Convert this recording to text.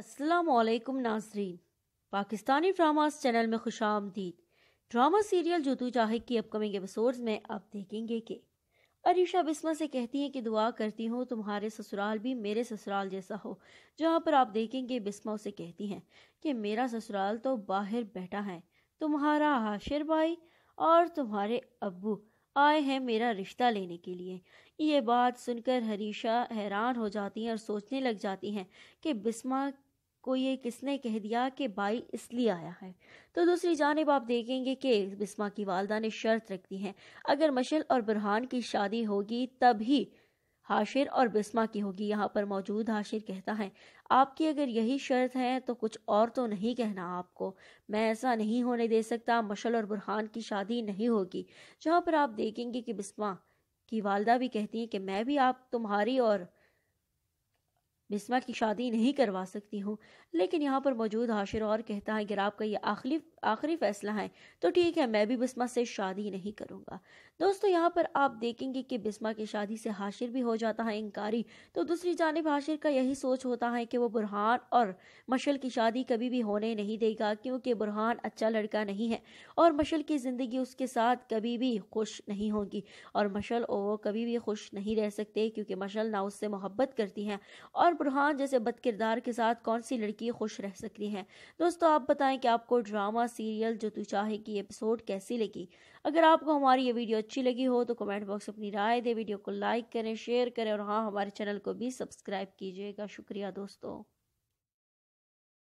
असलकम नाजरीन Pakistani dramas channel में खुश आमदीद ड्रामा सीरियल जदू जाहिद की अपकमिंग एपिसोड्स में आप देखेंगे कि अरीशा बिस्मा से कहती है कि दुआ करती हूँ तुम्हारे ससुराल भी मेरे ससुराल जैसा हो जहाँ पर आप देखेंगे बिस्मा उसे कहती हैं कि मेरा ससुराल तो बाहर बैठा है तुम्हारा हाशिर भाई और तुम्हारे अबू आए हैं मेरा रिश्ता लेने के लिए ये बात सुनकर हरीशा हैरान हो जाती हैं और सोचने लग जाती हैं कि बिस्मा को ये किसने कह दिया कि भाई इसलिए आया है तो दूसरी जानब आप देखेंगे कि बिस्मा की वालदा ने शर्त रख दी है अगर मशल और बुरहान की शादी होगी तभी हाशिर और बिस्मा की होगी यहाँ पर मौजूद हाशिर कहता है आपकी अगर यही शर्त है तो कुछ और तो नहीं कहना आपको मैं ऐसा नहीं होने दे सकता मशल और बुरहान की शादी नहीं होगी जहाँ पर आप देखेंगे कि बिस्मा की वालदा भी कहती हैं कि मैं भी आप तुम्हारी और बिस्मा की शादी नहीं करवा सकती हूँ लेकिन यहाँ पर मौजूद हाशिर और कहता है अगर आपका ये आखिरी आखिरी फैसला है तो ठीक है मैं भी बिस्मा से शादी नहीं करूँगा दोस्तों यहाँ पर आप देखेंगे कि बिस्मा की शादी से हाशिर भी हो जाता है इनकारी तो दूसरी जानब हाशिर का यही सोच होता है कि वो बुरहान और मशल की शादी कभी भी होने नहीं देगा क्योंकि बुरहान अच्छा लड़का नहीं है और मशल की ज़िंदगी उसके साथ कभी भी खुश नहीं होगी और मशल और वो कभी भी खुश नहीं रह सकते क्योंकि मशल ना उससे मोहब्बत करती है और बुरहान जैसे बद किरदार के साथ कौन सी लड़की खुश रह सकती है दोस्तों आप बताएं कि आपको ड्रामा सीरियल जो तू चाहे की एपिसोड कैसी लगी अगर आपको हमारी ये वीडियो अच्छी लगी हो तो कमेंट बॉक्स अपनी राय दे वीडियो को लाइक करें शेयर करें और हाँ हमारे चैनल को भी सब्सक्राइब कीजिएगा शुक्रिया दोस्तों